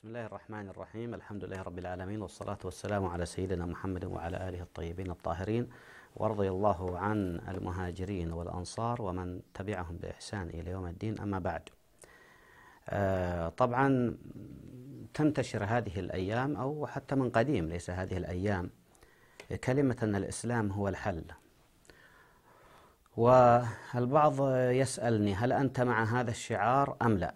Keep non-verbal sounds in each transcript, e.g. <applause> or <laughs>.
بسم الله الرحمن الرحيم الحمد لله رب العالمين والصلاة والسلام على سيدنا محمد وعلى آله الطيبين الطاهرين ورضي الله عن المهاجرين والأنصار ومن تبعهم بإحسان إلى يوم الدين أما بعد آه، طبعا تنتشر هذه الأيام أو حتى من قديم ليس هذه الأيام كلمة أن الإسلام هو الحل والبعض يسألني هل أنت مع هذا الشعار أم لا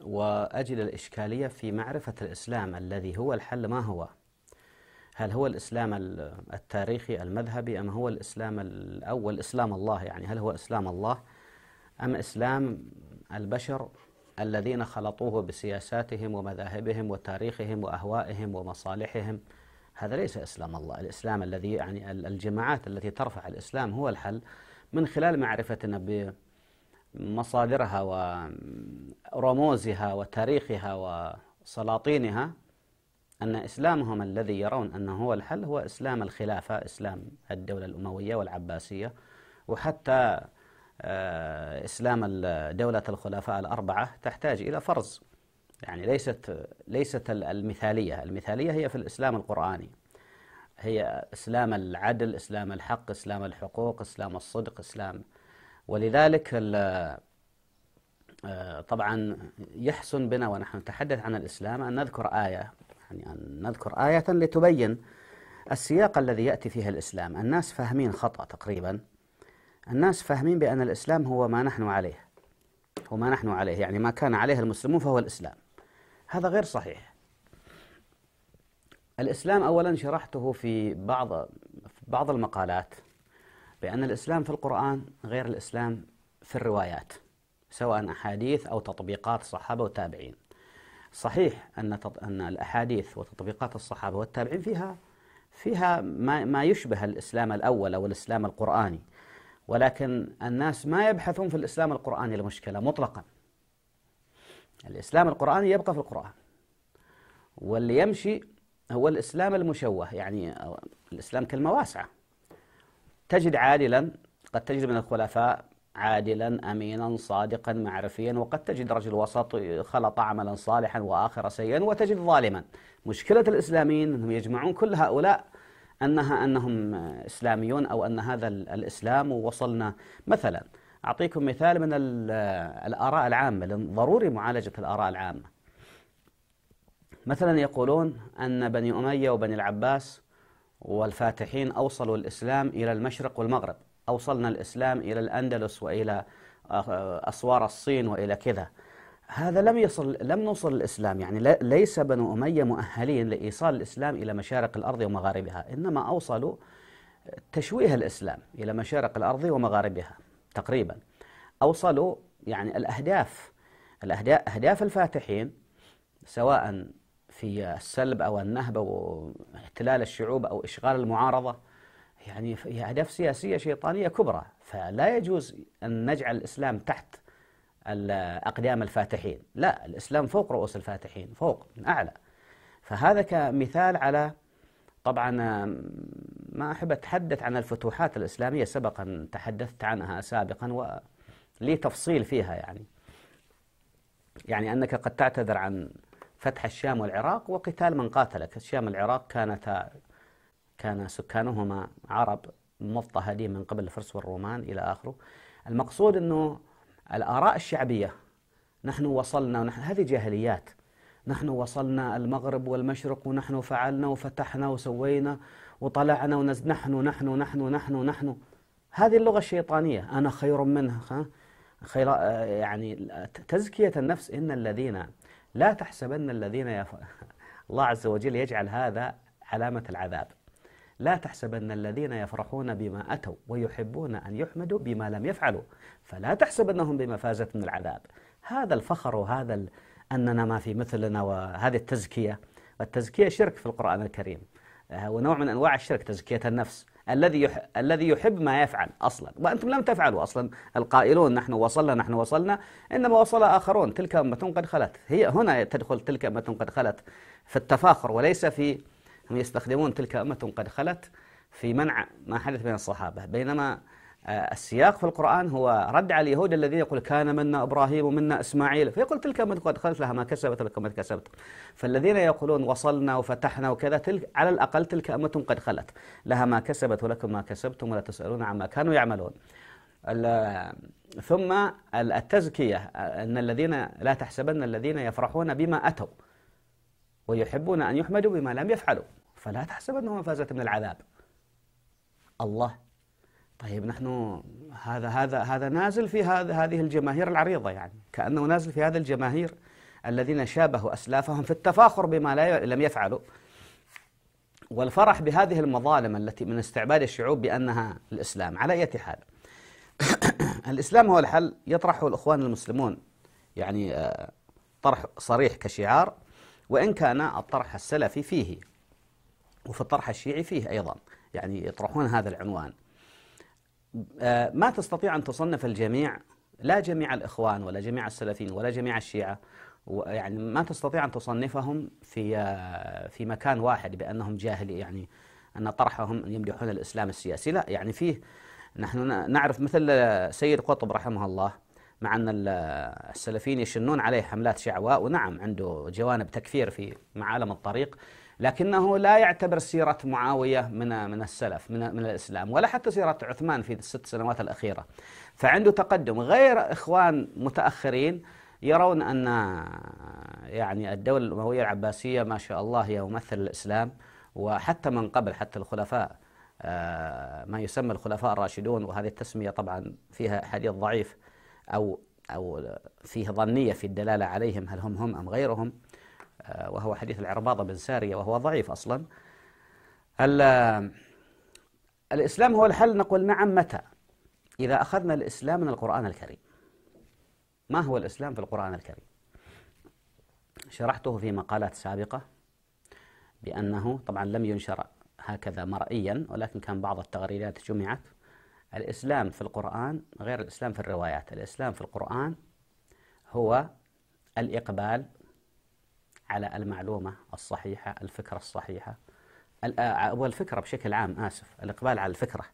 وأجل الإشكالية في معرفة الإسلام الذي هو الحل ما هو هل هو الإسلام التاريخي المذهبي أم هو الإسلام الأول إسلام الله يعني هل هو إسلام الله أم إسلام البشر الذين خلطوه بسياساتهم ومذاهبهم وتاريخهم وأهوائهم ومصالحهم هذا ليس إسلام الله الإسلام الذي يعني الجماعات التي ترفع الإسلام هو الحل من خلال معرفتنا مصادرها ورموزها وتاريخها وسلاطينها أن إسلامهم الذي يرون أنه هو الحل هو إسلام الخلافة إسلام الدولة الأموية والعباسية وحتى آه، إسلام دولة الخلفاء الأربعة تحتاج إلى فرز يعني ليست ليست المثالية المثالية هي في الإسلام القرآني هي إسلام العدل إسلام الحق إسلام الحقوق إسلام الصدق إسلام ولذلك آه، طبعا يحسن بنا ونحن نتحدث عن الإسلام أن نذكر آية يعني أن نذكر آية لتبين السياق الذي يأتي فيه الإسلام الناس فاهمين خطأ تقريبا الناس فاهمين بأن الإسلام هو ما نحن عليه هو ما نحن عليه يعني ما كان عليه المسلمون فهو الإسلام هذا غير صحيح الإسلام أولا شرحته في بعض في بعض المقالات بأن الإسلام في القرآن غير الإسلام في الروايات سواء أحاديث أو تطبيقات الصحابة والتابعين صحيح أن أن الأحاديث وتطبيقات الصحابة والتابعين فيها فيها ما, ما يشبه الإسلام الأول أو الإسلام القرآني ولكن الناس ما يبحثون في الإسلام القرآني المشكلة مطلقا الإسلام القرآني يبقى في القرآن واللي يمشي هو الإسلام المشوه يعني الإسلام كلمة واسعة تجد عادلا قد تجد من الخلفاء عادلا امينا صادقا معرفيا وقد تجد رجل وسط خلط عملا صالحا واخر سيئا وتجد ظالما مشكله الاسلاميين انهم يجمعون كل هؤلاء انها انهم اسلاميون او ان هذا الاسلام ووصلنا مثلا اعطيكم مثال من الاراء العامه ضروري معالجه الاراء العامه مثلا يقولون ان بني اميه وبني العباس والفاتحين أوصلوا الإسلام إلى المشرق والمغرب أوصلنا الإسلام إلى الأندلس وإلى آه، أسوار الصين وإلى كذا هذا لم يصل لم نوصل الإسلام يعني ليس بنو أمية مؤهلين لإيصال الإسلام إلى مشارق الأرض ومغاربها إنما أوصلوا تشويه الإسلام إلى مشارق الأرض ومغاربها تقريبا أوصلوا يعني الأهداف الأهداف الفاتحين سواء في السلب أو النهب أو احتلال الشعوب أو إشغال المعارضة يعني هي أهداف سياسية شيطانية كبرى فلا يجوز أن نجعل الإسلام تحت أقدام الفاتحين لا الإسلام فوق رؤوس الفاتحين فوق من أعلى فهذا كمثال على طبعا ما أحب أتحدث عن الفتوحات الإسلامية سبقا تحدثت عنها سابقا ولي تفصيل فيها يعني يعني أنك قد تعتذر عن فتح الشام والعراق وقتال من قاتلك الشام والعراق كانتا كان سكانهما عرب مضطهدين من قبل الفرس والرومان إلى آخره المقصود أنه الآراء الشعبية نحن وصلنا ونحن هذه جاهليات نحن وصلنا المغرب والمشرق ونحن فعلنا وفتحنا وسوينا وطلعنا ونز... نحن نحن نحن نحن نحن هذه اللغة الشيطانية أنا خير منها خير يعني تزكية النفس إن الذين لا تحسبن الذين يف... <laughs> الله عز وجل يجعل هذا علامة العذاب لا تحسبن الذين يفرحون بما أتوا ويحبون أن يحمدوا بما لم يفعلوا فلا تحسبنهم بمفازة من العذاب هذا الفخر وهذا ال... أننا ما في مثلنا وهذه التزكية التزكية شرك في القرآن الكريم آه، ونوع من أنواع الشرك تزكية النفس الذي الذي يحب ما يفعل اصلا وانتم لم تفعلوا اصلا القائلون نحن وصلنا نحن وصلنا انما وصل اخرون تلك امه قد خلت هي هنا تدخل تلك امه قد خلت في التفاخر وليس في هم يستخدمون تلك امه قد خلت في منع ما حدث بين الصحابه بينما آه، السياق في القرآن هو رد على اليهود الذين يقول كان منا إبراهيم ومنا إسماعيل فيقول تلك أمة قد خلت لها ما كسبت لكم ما كسبت فالذين يقولون وصلنا وفتحنا وكذا تلك على الأقل تلك أمة قد خلت لها ما كسبت ولكم ما كسبتم ولا تسألون عما كانوا يعملون ثم التزكية أن الذين لا تحسبن الذين يفرحون بما أتوا ويحبون أن يحمدوا بما لم يفعلوا فلا تحسبنهم فازت من العذاب الله طيب نحن هذا هذا هذا نازل في هذا هذه الجماهير العريضه يعني كانه نازل في هذا الجماهير الذين شابهوا اسلافهم في التفاخر بما لا لم يفعلوا والفرح بهذه المظالم التي من استعباد الشعوب بانها الاسلام على اي حال <coughs> الاسلام هو الحل يطرحه الاخوان المسلمون يعني آه، طرح صريح كشعار وان كان الطرح السلفي فيه وفي الطرح الشيعي فيه ايضا يعني يطرحون هذا العنوان آه، ما تستطيع أن تصنف الجميع لا جميع الإخوان ولا جميع السلفيين ولا جميع الشيعة يعني ما تستطيع أن تصنفهم في آه، في مكان واحد بأنهم جاهل يعني أن طرحهم يمدحون الإسلام السياسي لا يعني فيه نحن نعرف مثل سيد قطب رحمه الله مع أن السلفيين يشنون عليه حملات شعواء ونعم عنده جوانب تكفير في معالم الطريق لكنه لا يعتبر سيرة معاوية من من السلف من من الإسلام ولا حتى سيرة عثمان في الست سنوات الأخيرة فعنده تقدم غير إخوان متأخرين يرون أن يعني الدولة الأموية العباسية ما شاء الله هي ممثل الإسلام وحتى من قبل حتى الخلفاء آه، ما يسمى الخلفاء الراشدون وهذه التسمية طبعا فيها حديث ضعيف أو أو فيه ظنية في الدلالة عليهم هل هم هم أم غيرهم آه، وهو حديث العرباضة بن سارية وهو ضعيف أصلا الإسلام هو الحل نقول نعم متى إذا أخذنا الإسلام من القرآن الكريم ما هو الإسلام في القرآن الكريم شرحته في مقالات سابقة بأنه طبعا لم ينشر هكذا مرئيا ولكن كان بعض التغريدات جمعت الإسلام في القرآن غير الإسلام في الروايات الإسلام في القرآن هو الإقبال على المعلومة الصحيحة الفكرة الصحيحة آه، والفكرة بشكل عام آسف الإقبال على الفكرة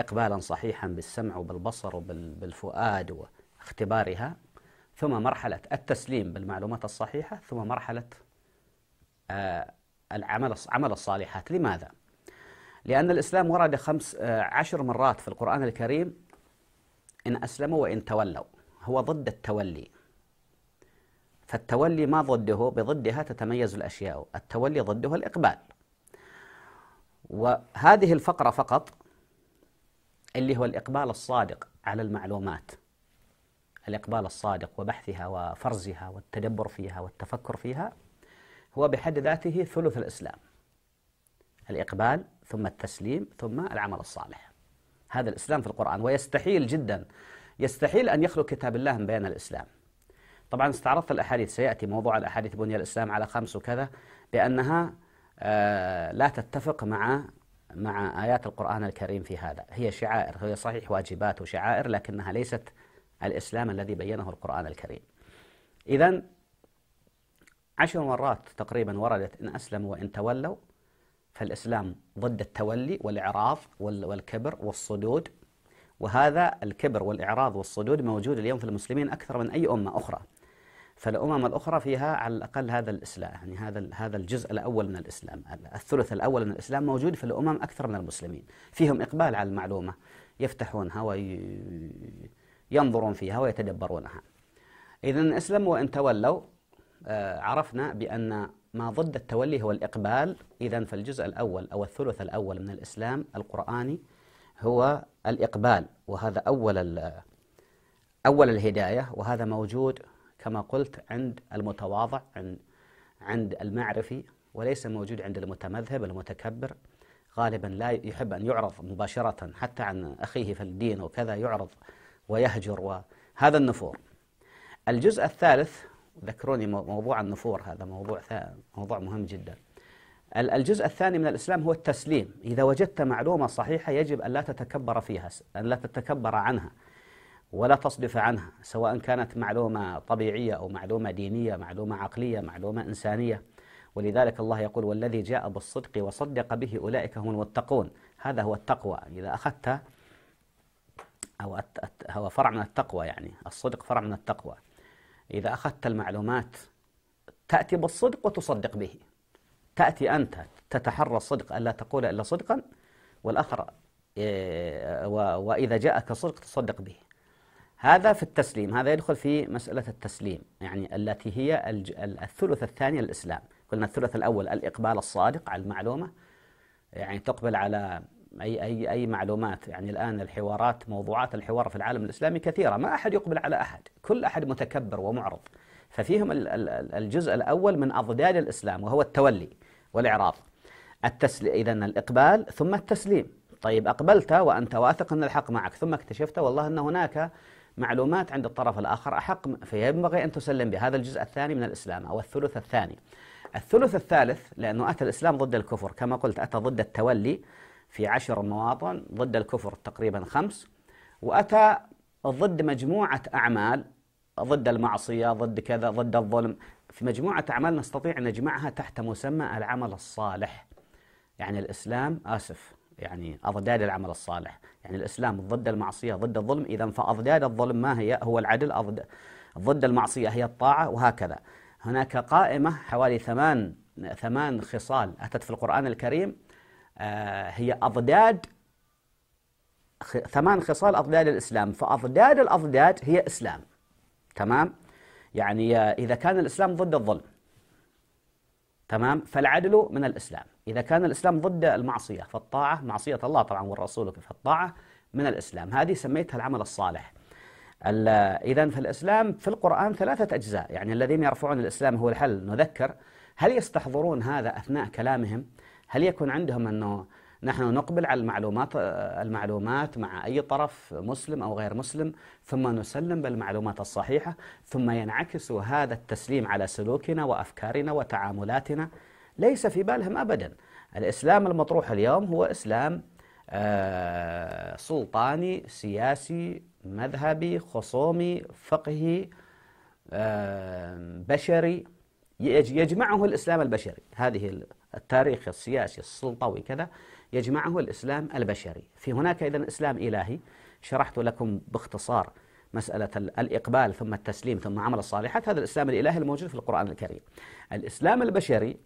إقبالا صحيحا بالسمع وبالبصر وبالفؤاد واختبارها ثم مرحلة التسليم بالمعلومات الصحيحة ثم مرحلة آه، العمل عمل الصالحات لماذا؟ لأن الإسلام ورد خمس آه، عشر مرات في القرآن الكريم إن أسلموا وإن تولوا هو ضد التولي فالتولي ما ضده بضدها تتميز الأشياء التولي ضده الإقبال وهذه الفقرة فقط اللي هو الإقبال الصادق على المعلومات الإقبال الصادق وبحثها وفرزها والتدبر فيها والتفكر فيها هو بحد ذاته ثلث الإسلام الإقبال ثم التسليم ثم العمل الصالح هذا الإسلام في القرآن ويستحيل جدا يستحيل أن يخلو كتاب الله من بين الإسلام طبعا استعرضت الأحاديث سيأتي موضوع الأحاديث بني الإسلام على خمس وكذا بأنها آه، لا تتفق مع مع آيات القرآن الكريم في هذا هي شعائر هي صحيح واجبات وشعائر لكنها ليست الإسلام الذي بينه القرآن الكريم إذا عشر مرات تقريبا وردت إن أسلموا وإن تولوا فالإسلام ضد التولي والإعراض والكبر والصدود وهذا الكبر والإعراض والصدود موجود اليوم في المسلمين أكثر من أي أمة أخرى فالأمم الأخرى فيها على الأقل هذا الإسلام يعني هذا هذا الجزء الأول من الإسلام الثلث الأول من الإسلام موجود في الأمم أكثر من المسلمين فيهم إقبال على المعلومة يفتحونها وينظرون فيها ويتدبرونها إذا اسلموا وإن تولوا آه، عرفنا بأن ما ضد التولي هو الإقبال إذا فالجزء الأول أو الثلث الأول من الإسلام القرآني هو الإقبال وهذا أول أول الهداية وهذا موجود كما قلت عند المتواضع عند عند المعرفي وليس موجود عند المتمذهب المتكبر غالبا لا يحب أن يعرض مباشرة حتى عن أخيه في الدين وكذا يعرض ويهجر وهذا النفور الجزء الثالث ذكروني موضوع النفور هذا موضوع موضوع مهم جدا الجزء الثاني من الإسلام هو التسليم إذا وجدت معلومة صحيحة يجب أن لا تتكبر فيها أن لا تتكبر عنها ولا تصدف عنها سواء كانت معلومة طبيعية أو معلومة دينية معلومة عقلية معلومة إنسانية ولذلك الله يقول والذي جاء بالصدق وصدق به أولئك هم المتقون هذا هو التقوى إذا أخذت أو هو فرع من التقوى يعني الصدق فرع من التقوى إذا أخذت المعلومات تأتي بالصدق وتصدق به تأتي أنت تتحرى الصدق ألا تقول إلا صدقا والآخر إيه، وإذا جاءك صدق تصدق به هذا في التسليم هذا يدخل في مسألة التسليم يعني التي هي الثلث الثاني للإسلام قلنا الثلث الأول الإقبال الصادق على المعلومة يعني تقبل على أي أي أي معلومات يعني الآن الحوارات موضوعات الحوار في العالم الإسلامي كثيرة ما أحد يقبل على أحد كل أحد متكبر ومعرض ففيهم الجزء الأول من أضداد الإسلام وهو التولي والإعراض التسلي إذا الإقبال ثم التسليم طيب أقبلت وأنت واثق أن الحق معك ثم اكتشفت والله أن هناك معلومات عند الطرف الآخر أحق فينبغي أن تسلم به هذا الجزء الثاني من الإسلام أو الثلث الثاني الثلث الثالث لأنه أتى الإسلام ضد الكفر كما قلت أتى ضد التولي في عشر مواطن ضد الكفر تقريبا خمس وأتى ضد مجموعة أعمال ضد المعصية ضد كذا ضد الظلم في مجموعة أعمال نستطيع أن نجمعها تحت مسمى العمل الصالح يعني الإسلام آسف يعني أضداد العمل الصالح يعني الإسلام ضد المعصية ضد الظلم إذا فأضداد الظلم ما هي هو العدل ضد المعصية هي الطاعة وهكذا هناك قائمة حوالي ثمان ثمان خصال أتت في القرآن الكريم آه، هي أضداد ثمان خصال أضداد الإسلام فأضداد الأضداد هي إسلام تمام يعني آه، إذا كان الإسلام ضد الظلم تمام فالعدل من الإسلام إذا كان الإسلام ضد المعصية فالطاعة معصية الله طبعا والرسول فالطاعة من الإسلام هذه سميتها العمل الصالح إذا فالإسلام في القرآن ثلاثة أجزاء يعني الذين يرفعون الإسلام هو الحل نذكر هل يستحضرون هذا أثناء كلامهم هل يكون عندهم أنه نحن نقبل على المعلومات المعلومات مع أي طرف مسلم أو غير مسلم ثم نسلم بالمعلومات الصحيحة ثم ينعكس هذا التسليم على سلوكنا وأفكارنا وتعاملاتنا ليس في بالهم أبدا الإسلام المطروح اليوم هو إسلام آه، سلطاني سياسي مذهبي خصومي فقهي آه، بشري يجمعه الإسلام البشري هذه التاريخ السياسي السلطوي كذا يجمعه الإسلام البشري في هناك إذا إسلام إلهي شرحت لكم باختصار مسألة الإقبال ثم التسليم ثم عمل الصالحات هذا الإسلام الإلهي الموجود في القرآن الكريم الإسلام البشري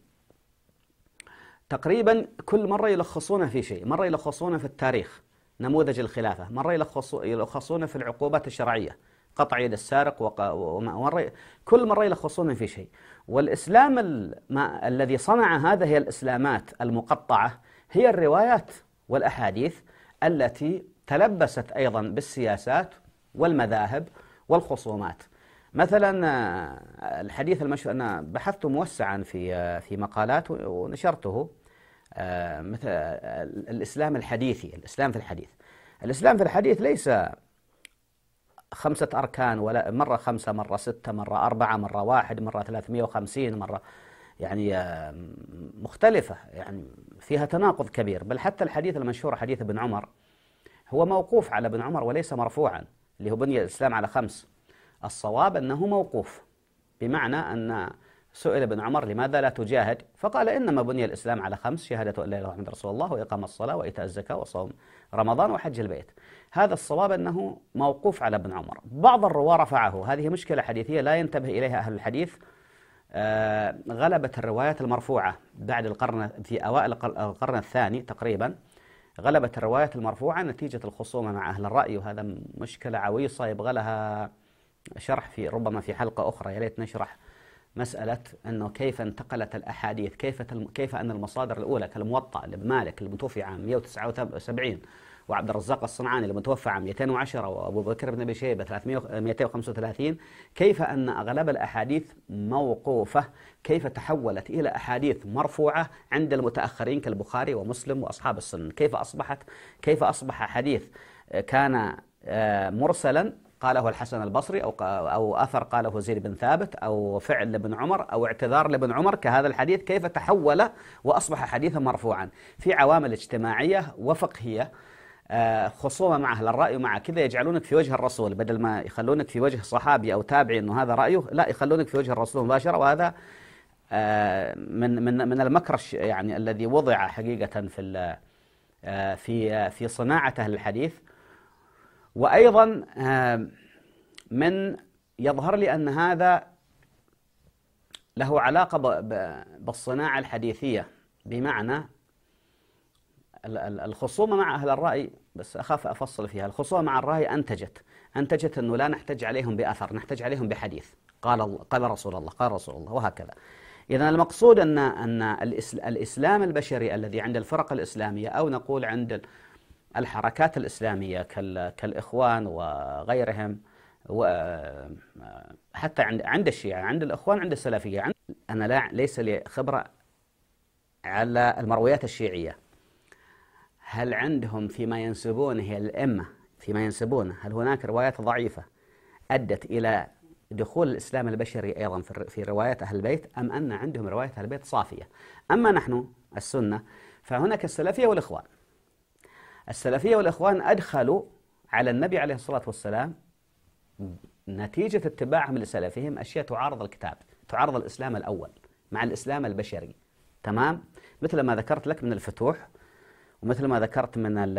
تقريبا كل مرة يلخصونه في شيء مرة يلخصونه في التاريخ نموذج الخلافة مرة يلخصونه في العقوبات الشرعية قطع يد السارق وق... ومرة كل مرة يلخصونه في شيء والإسلام ال... ما... الذي صنع هذا هي الإسلامات المقطعة هي الروايات والأحاديث التي تلبست أيضا بالسياسات والمذاهب والخصومات مثلا آه، الحديث المشهور أنا بحثت موسعا في آه، في مقالات ونشرته آه، مثل الإسلام الحديثي الإسلام في الحديث الإسلام في الحديث ليس خمسة أركان ولا مرة خمسة مرة ستة مرة أربعة مرة واحد مرة 350 وخمسين مرة يعني آه، مختلفة يعني فيها تناقض كبير بل حتى الحديث المشهور حديث ابن عمر هو موقوف على ابن عمر وليس مرفوعا اللي هو بني الإسلام على خمس الصواب أنه موقوف بمعنى أن سئل ابن عمر لماذا لا تجاهد فقال إنما بني الإسلام على خمس شهادة أن لا إله إلا رسول الله وإقام الصلاة وإيتاء الزكاة وصوم رمضان وحج البيت هذا الصواب أنه موقوف على ابن عمر بعض الرواة رفعه هذه مشكلة حديثية لا ينتبه إليها أهل الحديث آه، غلبت الروايات المرفوعة بعد القرن في أوائل القرن الثاني تقريبا غلبت الروايات المرفوعة نتيجة الخصومة مع أهل الرأي وهذا مشكلة عويصة يبغى لها شرح في ربما في حلقة أخرى يا ليت نشرح مسألة أنه كيف انتقلت الأحاديث كيف كيف أن المصادر الأولى كالموطأ لابن مالك المتوفي عام 179 وعبد الرزاق الصنعاني المتوفى عام 210 وابو بكر بن ابي شيبه 235 كيف ان اغلب الاحاديث موقوفه كيف تحولت الى احاديث مرفوعه عند المتاخرين كالبخاري ومسلم واصحاب السنن كيف اصبحت كيف اصبح حديث كان آه، مرسلا قاله الحسن البصري أو, أو أثر قاله زيد بن ثابت أو فعل لابن عمر أو اعتذار لابن عمر كهذا الحديث كيف تحول وأصبح حديثا مرفوعا في عوامل اجتماعية وفقهية آه، خصومه مع اهل الراي ومع كذا يجعلونك في وجه الرسول بدل ما يخلونك في وجه صحابي او تابعي انه هذا رايه لا يخلونك في وجه الرسول مباشره وهذا آه، من من من المكر يعني الذي وضع حقيقه في آه، في في صناعه اهل الحديث وايضا من يظهر لي ان هذا له علاقه بالصناعه الحديثيه بمعنى الخصومة مع أهل الرأي بس أخاف أفصل فيها الخصومة مع الرأي أنتجت أنتجت أنه لا نحتج عليهم بأثر نحتج عليهم بحديث قال قال رسول الله قال رسول الله وهكذا إذا المقصود أن أن الإسلام البشري الذي عند الفرق الإسلامية أو نقول عند الحركات الإسلامية كالإخوان وغيرهم وحتى عند عند الشيعة عند الإخوان عند السلفية عند أنا لا ليس لي خبرة على المرويات الشيعية هل عندهم فيما ينسبونه الأئمة فيما ينسبونه هل هناك روايات ضعيفة أدت إلى دخول الإسلام البشري أيضا في روايات أهل البيت أم أن عندهم روايات أهل البيت صافية أما نحن السنة فهناك السلفية والإخوان السلفية والإخوان أدخلوا على النبي عليه الصلاة والسلام نتيجة اتباعهم لسلفهم أشياء تعارض الكتاب تعارض الإسلام الأول مع الإسلام البشري تمام مثل ما ذكرت لك من الفتوح ومثل ما ذكرت من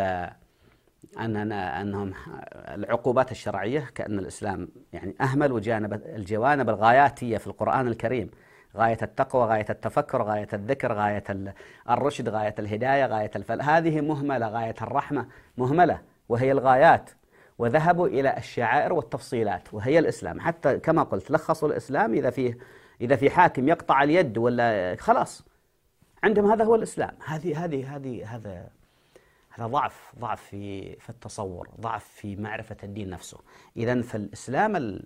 أن أنهم العقوبات الشرعية كأن الإسلام يعني أهمل وجانب الجوانب الغاياتية في القرآن الكريم غاية التقوى غاية التفكر غاية الذكر غاية الرشد غاية الهداية غاية الفل هذه مهملة غاية الرحمة مهملة وهي الغايات وذهبوا إلى الشعائر والتفصيلات وهي الإسلام حتى كما قلت لخصوا الإسلام إذا فيه إذا في حاكم يقطع اليد ولا خلاص عندهم هذا هو الاسلام هذه هذه هذه هذا هذا ضعف ضعف في في التصور ضعف في معرفه الدين نفسه اذا فالاسلام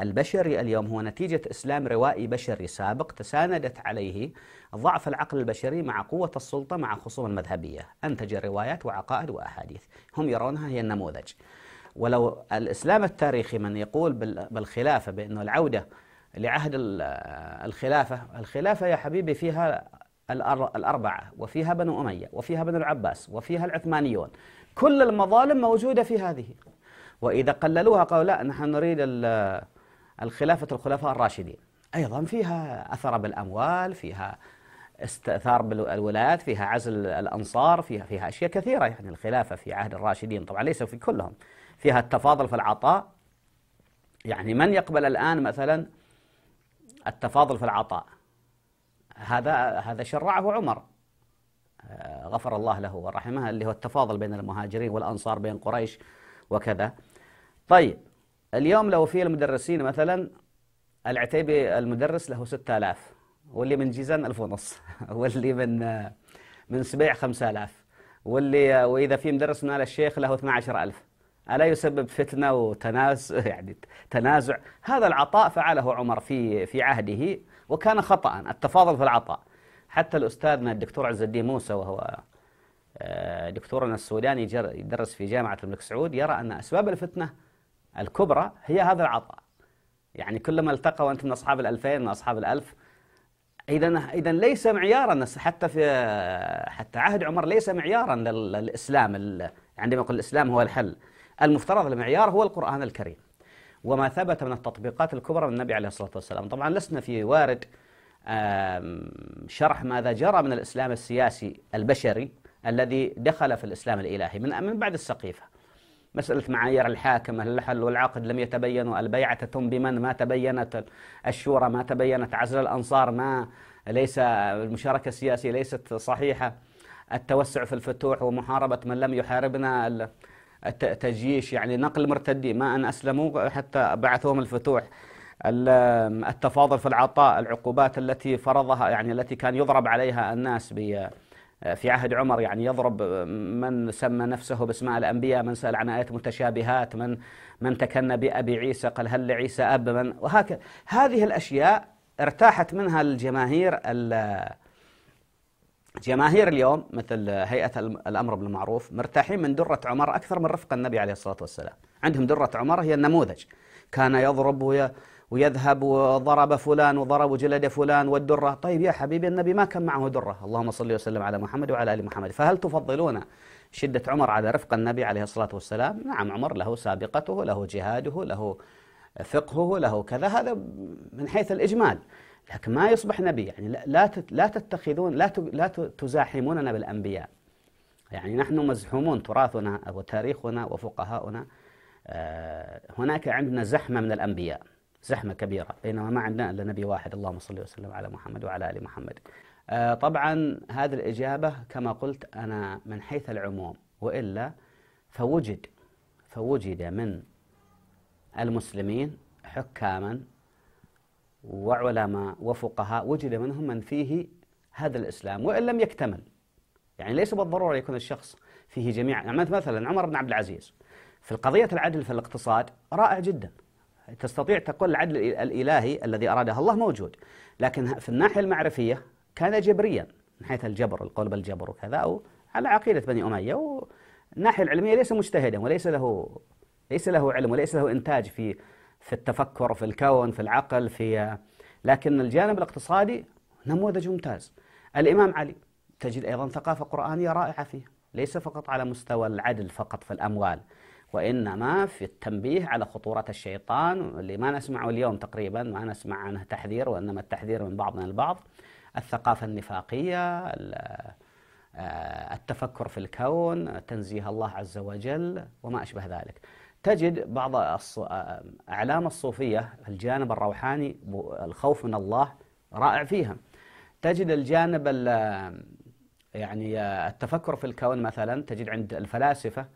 البشري اليوم هو نتيجه اسلام روائي بشري سابق تساندت عليه ضعف العقل البشري مع قوه السلطه مع خصوم المذهبيه انتج روايات وعقائد واحاديث هم يرونها هي النموذج ولو الاسلام التاريخي من يقول بالخلافه بانه العوده لعهد الخلافة الخلافة يا حبيبي فيها الأربعة وفيها بنو أمية وفيها بنو العباس وفيها العثمانيون كل المظالم موجودة في هذه وإذا قللوها قالوا لا نحن نريد الخلافة الخلفاء الراشدين أيضا فيها أثر بالأموال فيها استئثار بالولايات فيها عزل الأنصار فيها فيها أشياء كثيرة يعني الخلافة في عهد الراشدين طبعا ليس في كلهم فيها التفاضل في العطاء يعني من يقبل الآن مثلا التفاضل في العطاء هذا هذا شرعه عمر آه، غفر الله له ورحمه اللي هو التفاضل بين المهاجرين والأنصار بين قريش وكذا طيب اليوم لو في المدرسين مثلا العتيبي المدرس له 6000 واللي من جيزان 1000 ونص <laughs> واللي من آه، من سبيع 5000 واللي آه، واذا في مدرس من ال الشيخ له 12000 ألا يسبب فتنة وتنازع يعني تنازع هذا العطاء فعله عمر في في عهده وكان خطأ التفاضل في العطاء حتى الأستاذنا الدكتور عز الدين موسى وهو آه، دكتورنا السوداني يدرس في جامعة الملك سعود يرى أن أسباب الفتنة الكبرى هي هذا العطاء يعني كلما التقى وأنت من أصحاب الألفين من أصحاب الألف إذا إذا ليس معيارا حتى في حتى عهد عمر ليس معيارا للإسلام عندما يقول الإسلام هو الحل المفترض المعيار هو القرآن الكريم وما ثبت من التطبيقات الكبرى من النبي عليه الصلاة والسلام طبعا لسنا في وارد شرح ماذا جرى من الإسلام السياسي البشري الذي دخل في الإسلام الإلهي من من بعد السقيفة مسألة معايير الحاكم الحل والعقد لم يتبينوا البيعة بمن ما تبينت الشورى ما تبينت عزل الأنصار ما ليس المشاركة السياسية ليست صحيحة التوسع في الفتوح ومحاربة من لم يحاربنا التجييش يعني نقل المرتدين ما أن أسلموا حتى بعثوهم الفتوح التفاضل في العطاء العقوبات التي فرضها يعني التي كان يضرب عليها الناس في عهد عمر يعني يضرب من سمى نفسه باسماء الانبياء، من سال عن ايات متشابهات، من من تكنى بابي عيسى قال هل لعيسى اب من وهكذا، هذه الاشياء ارتاحت منها الجماهير جماهير اليوم مثل هيئة الأمر بالمعروف مرتاحين من درة عمر أكثر من رفق النبي عليه الصلاة والسلام عندهم درة عمر هي النموذج كان يضرب ويذهب وضرب فلان وضرب جلد فلان والدرة طيب يا حبيبي النبي ما كان معه درة اللهم صل وسلم على محمد وعلى آل محمد فهل تفضلون شدة عمر على رفق النبي عليه الصلاة والسلام نعم عمر له سابقته له جهاده له فقهه له كذا هذا من حيث الإجمال لكن ما يصبح نبي يعني لا لا تتخذون لا لا تزاحموننا بالانبياء يعني نحن مزحومون تراثنا وتاريخنا وفقهاؤنا آه، هناك عندنا زحمه من الانبياء زحمه كبيره بينما ما عندنا الا نبي واحد اللهم صل وسلم على محمد وعلى ال محمد آه، طبعا هذه الاجابه كما قلت انا من حيث العموم والا فوجد فوجد من المسلمين حكاما وعلماء وفقهاء وجد منهم من فيه هذا الإسلام وإن لم يكتمل يعني ليس بالضرورة يكون الشخص فيه جميع يعني مثلا عمر بن عبد العزيز في قضية العدل في الاقتصاد رائع جدا تستطيع تقول العدل الإلهي الذي أراده الله موجود لكن في الناحية المعرفية كان جبريا من حيث الجبر القول بالجبر وكذا أو على عقيدة بني أمية والناحية العلمية ليس مجتهدا وليس له ليس له علم وليس له إنتاج في في التفكر في الكون في العقل في لكن الجانب الاقتصادي نموذج ممتاز الإمام علي تجد أيضا ثقافة قرآنية رائعة فيه ليس فقط على مستوى العدل فقط في الأموال وإنما في التنبيه على خطورة الشيطان اللي ما نسمعه اليوم تقريبا ما نسمع عنه تحذير وإنما التحذير من بعضنا البعض الثقافة النفاقية آه، التفكر في الكون تنزيه الله عز وجل وما أشبه ذلك تجد بعض أعلام الصوفية الجانب الروحاني الخوف من الله رائع فيها تجد الجانب يعني آه، التفكر في الكون مثلا تجد عند الفلاسفة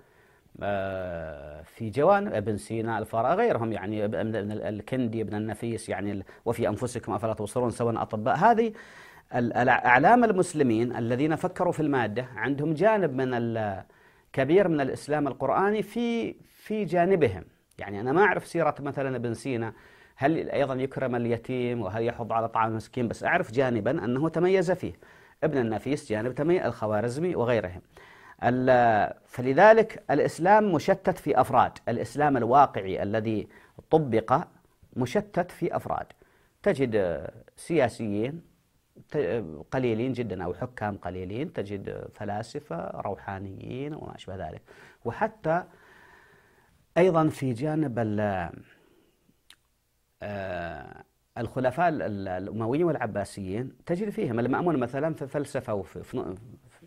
آه، في جوانب ابن سينا الفارابي غيرهم يعني ابن الكندي ابن النفيس يعني وفي أنفسكم أفلا تبصرون سواء أطباء هذه أعلام المسلمين الذين فكروا في المادة عندهم جانب من كبير من الإسلام القرآني في في جانبهم يعني أنا ما أعرف سيرة مثلا ابن سينا هل أيضا يكرم اليتيم وهل يحض على طعام المسكين بس أعرف جانبا أنه تميز فيه ابن النفيس جانب تميز الخوارزمي وغيرهم فلذلك الإسلام مشتت في أفراد الإسلام الواقعي الذي طبق مشتت في أفراد تجد سياسيين قليلين جدا أو حكام قليلين تجد فلاسفة روحانيين وما أشبه ذلك وحتى أيضا في جانب آه، الخلفاء الأمويين والعباسيين تجد فيهم المأمون مثلا في فلسفة وفي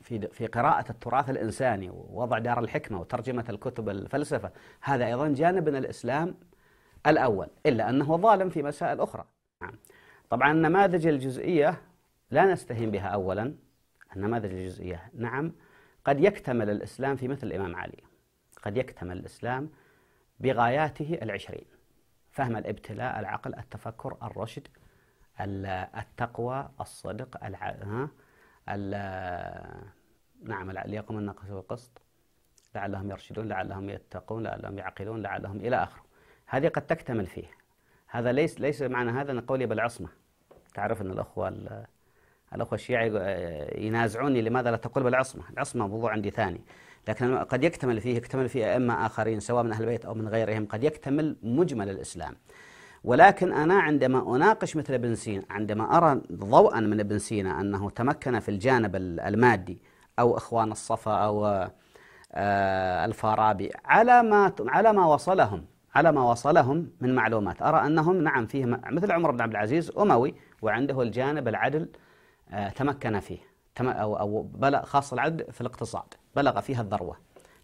في في قراءة التراث الإنساني ووضع دار الحكمة وترجمة الكتب الفلسفة هذا أيضا جانب من الإسلام الأول إلا أنه ظالم في مسائل أخرى نعم. طبعا النماذج الجزئية لا نستهين بها أولا النماذج الجزئية نعم قد يكتمل الإسلام في مثل الإمام علي قد يكتمل الإسلام بغاياته العشرين فهم الابتلاء العقل التفكر الرشد التقوى الصدق الع... ها؟ ال... نعم ليقوم الناقص والقسط لعلهم يرشدون لعلهم يتقون لعلهم يعقلون لعلهم إلى آخره هذه قد تكتمل فيه هذا ليس ليس معنى هذا أن قولي بالعصمة تعرف أن الأخوة الأخوة الشيعة آه، ينازعوني لماذا لا تقول بالعصمة العصمة موضوع عندي ثاني لكن قد يكتمل فيه يكتمل فيه أئمة آخرين سواء من أهل البيت أو من غيرهم قد يكتمل مجمل الإسلام ولكن أنا عندما أناقش مثل ابن سينا عندما أرى ضوءا من ابن سينا أنه تمكن في الجانب المادي أو إخوان الصفا أو آه، الفارابي على ما على ما وصلهم على ما وصلهم من معلومات أرى أنهم نعم فيهم مثل عمر بن عبد العزيز أموي وعنده الجانب العدل آه، تمكن فيه أو أو بلغ خاص العد في الاقتصاد بلغ فيها الذروة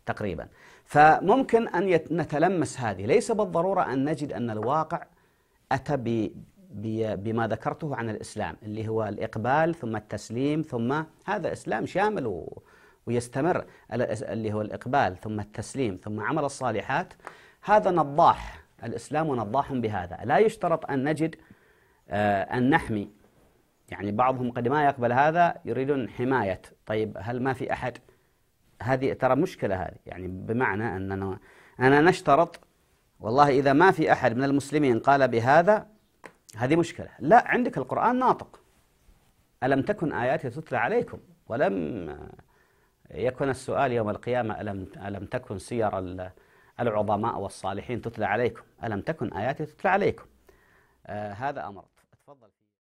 تقريبا فممكن أن نتلمس هذه ليس بالضرورة أن نجد أن الواقع أتى بما ذكرته عن الإسلام اللي هو الإقبال ثم التسليم ثم هذا إسلام شامل و ويستمر اللي هو الإقبال ثم التسليم ثم عمل الصالحات هذا نضاح الإسلام نضاح بهذا لا يشترط أن نجد آه، أن نحمي يعني بعضهم قد ما يقبل هذا يريدون حماية طيب هل ما في أحد هذه ترى مشكلة هذه يعني بمعنى أننا أنا نشترط والله إذا ما في أحد من المسلمين قال بهذا هذه مشكلة لا عندك القرآن ناطق ألم تكن آياتي تتلى عليكم ولم يكن السؤال يوم القيامة ألم, ألم تكن سير العظماء والصالحين تتلى عليكم ألم تكن آياتي تتلى عليكم آه هذا أمر تفضل